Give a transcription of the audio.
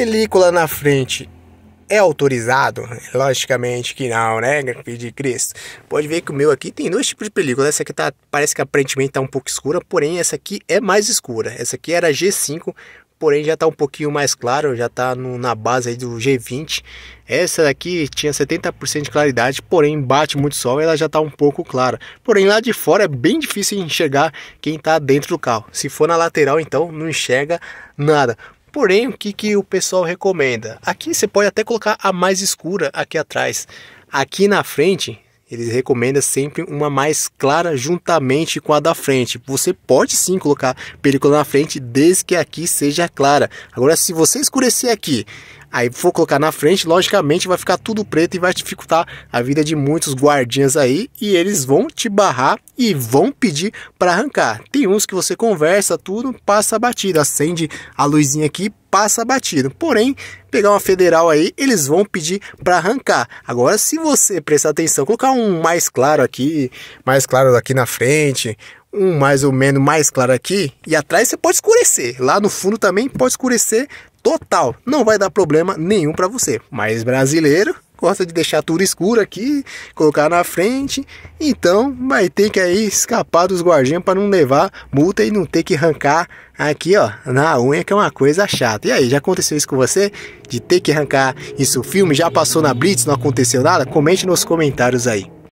película na frente é autorizado? Logicamente que não, né, de Cristo? Pode ver que o meu aqui tem dois tipos de película. Essa aqui tá, parece que aparentemente está um pouco escura, porém essa aqui é mais escura. Essa aqui era G5, porém já está um pouquinho mais claro, já está na base do G20. Essa daqui tinha 70% de claridade, porém bate muito sol e ela já está um pouco clara. Porém lá de fora é bem difícil enxergar quem está dentro do carro. Se for na lateral então não enxerga nada. Porém, o que, que o pessoal recomenda? Aqui você pode até colocar a mais escura aqui atrás. Aqui na frente, eles recomendam sempre uma mais clara juntamente com a da frente. Você pode sim colocar película na frente desde que aqui seja clara. Agora, se você escurecer aqui, aí for colocar na frente, logicamente vai ficar tudo preto e vai dificultar a vida de muitos guardinhas aí e eles vão te barrar e vão pedir para arrancar. Tem uns que você conversa tudo, passa batido, acende a luzinha aqui, passa batido. Porém, pegar uma federal aí, eles vão pedir para arrancar. Agora, se você prestar atenção, colocar um mais claro aqui, mais claro aqui na frente, um mais ou menos mais claro aqui e atrás você pode escurecer. Lá no fundo também pode escurecer total. Não vai dar problema nenhum para você. Mas brasileiro gosta de deixar tudo escuro aqui, colocar na frente. Então vai ter que aí escapar dos guardinhas para não levar multa e não ter que arrancar aqui, ó, na unha, que é uma coisa chata. E aí, já aconteceu isso com você? De ter que arrancar isso filme? Já passou na Blitz? Não aconteceu nada? Comente nos comentários aí.